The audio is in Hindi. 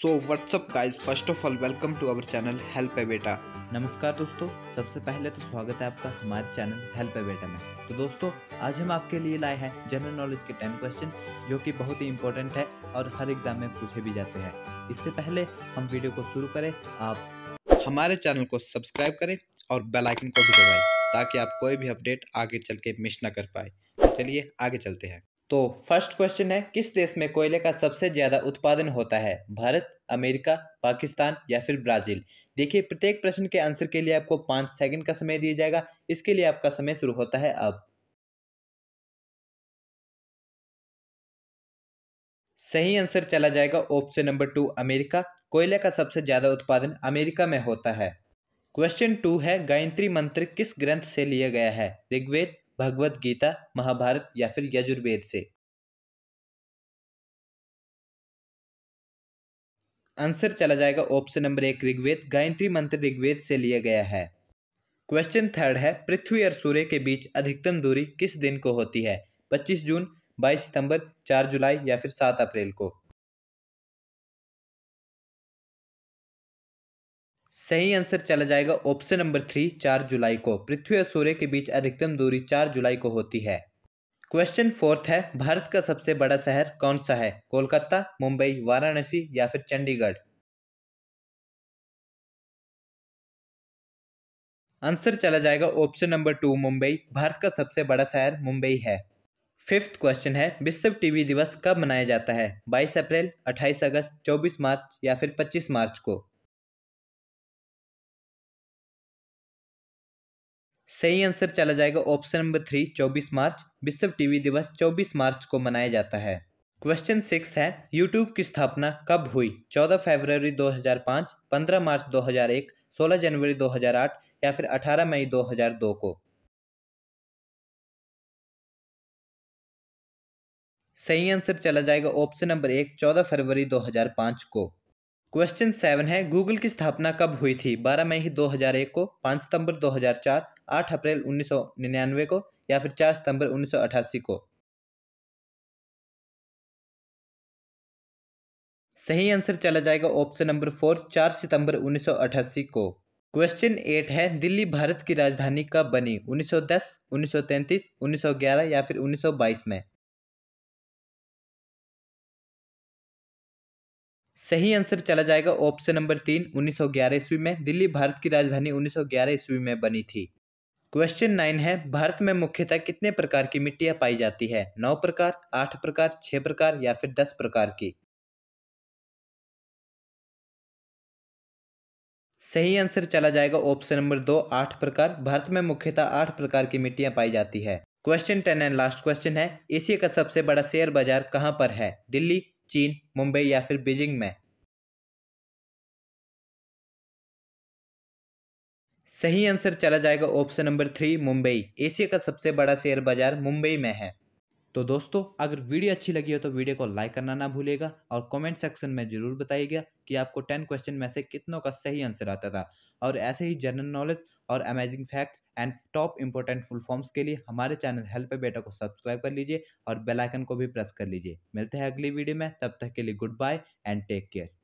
so what's up guys first of all welcome to our channel हेल्प है बेटा नमस्कार दोस्तों सबसे पहले तो स्वागत है आपका हमारे चैनल हेल्प है बेटा में तो दोस्तों आज हम आपके लिए लाए हैं जनरल नॉलेज के टेन क्वेश्चन जो कि बहुत ही इंपॉर्टेंट है और हर एग्जाम में पूछे भी जाते हैं इससे पहले हम वीडियो को शुरू करें आप हमारे चैनल को सब्सक्राइब करें और बेलाइकन को भी दबाएँ ताकि आप कोई भी अपडेट आगे चल के मिस ना कर पाए तो चलिए आगे चलते हैं तो फर्स्ट क्वेश्चन है किस देश में कोयले का सबसे ज़्यादा उत्पादन होता है भारत अमेरिका पाकिस्तान या फिर ब्राज़ील देखिए प्रत्येक प्रश्न के आंसर के लिए आपको पाँच सेकंड का समय दिया जाएगा इसके लिए आपका समय शुरू होता है अब सही आंसर चला जाएगा ऑप्शन नंबर टू अमेरिका कोयले का सबसे ज़्यादा उत्पादन अमेरिका में होता है क्वेश्चन टू है गायत्री मंत्र किस ग्रंथ से लिया गया है ऋग्वेद भगवत गीता महाभारत या फिर यजुर्वेद से आंसर चला जाएगा ऑप्शन नंबर एक ऋग्वेद गायत्री मंत्र ऋग्वेद से लिया गया है क्वेश्चन थर्ड है पृथ्वी और सूर्य के बीच अधिकतम दूरी किस दिन को होती है 25 जून 22 सितंबर 4 जुलाई या फिर 7 अप्रैल को सही आंसर चला जाएगा ऑप्शन नंबर थ्री चार जुलाई को पृथ्वी और सूर्य के बीच अधिकतम दूरी चार जुलाई को होती है क्वेश्चन फोर्थ है भारत का सबसे बड़ा शहर कौन सा है कोलकाता मुंबई वाराणसी या फिर चंडीगढ़ आंसर चला जाएगा option number two Mumbai Bharat का सबसे बड़ा शहर मुंबई है फिफ्थ क्वेश्चन है विश्व टीवी दिवस कब मनाया जाता है 22 अप्रैल 28 अगस्त 24 मार्च या फिर 25 मार्च को सही आंसर चला जाएगा ऑप्शन नंबर थ्री चौबीस मार्च विश्व टीवी दिवस चौबीस मार्च को मनाया जाता है क्वेश्चन सिक्स है यूट्यूब की स्थापना कब हुई चौदह फरवरी 2005, 15 मार्च 2001, 16 जनवरी 2008 या फिर 18 मई 2002 को सही आंसर चला जाएगा ऑप्शन नंबर एक चौदह फरवरी 2005 को क्वेश्चन सेवन है गूगल की स्थापना कब हुई थी बारह मई 2001 को पाँच सितंबर 2004 8 अप्रैल 1999 को या फिर 4 सितंबर 1988 को सही आंसर चला जाएगा ऑप्शन नंबर फोर 4 सितंबर 1988 को क्वेश्चन एट है दिल्ली भारत की राजधानी कब बनी 1910, 1933, 1911 या फिर 1922 में सही आंसर चला जाएगा ऑप्शन नंबर तीन 1911 ईस्वी में दिल्ली भारत की राजधानी 1911 ईस्वी में बनी थी क्वेश्चन नाइन है भारत में मुख्यतः कितने प्रकार की मिट्टियाँ पाई जाती है नौ प्रकार आठ प्रकार छह प्रकार या फिर दस प्रकार की सही आंसर चला जाएगा ऑप्शन नंबर दो आठ प्रकार भारत में मुख्यतः आठ प्रकार की मिट्टियां पाई जाती है question ten and last question है एशिया का सबसे बड़ा शेयर बाजार कहाँ पर है दिल्ली चीन मुंबई या फिर बीजिंग में सही आंसर चला जाएगा option number three Mumbai Asia का सबसे बड़ा शेयर बाजार मुंबई में है तो दोस्तों अगर वीडियो अच्छी लगी हो तो वीडियो को लाइक करना ना भूलेगा और कमेंट सेक्शन में ज़रूर बताइएगा कि आपको टेन क्वेश्चन में से कितनों का सही आंसर आता था और ऐसे ही जनरल नॉलेज और amazing facts and top important full forms के लिए हमारे चैनल हेल्प बेटा को सब्सक्राइब कर लीजिए और बेलाइकन को भी प्रेस कर लीजिए मिलते हैं अगली वीडियो में तब तक के लिए goodbye and take care